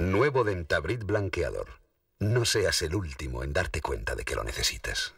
Nuevo Dentabrit blanqueador. No seas el último en darte cuenta de que lo necesitas.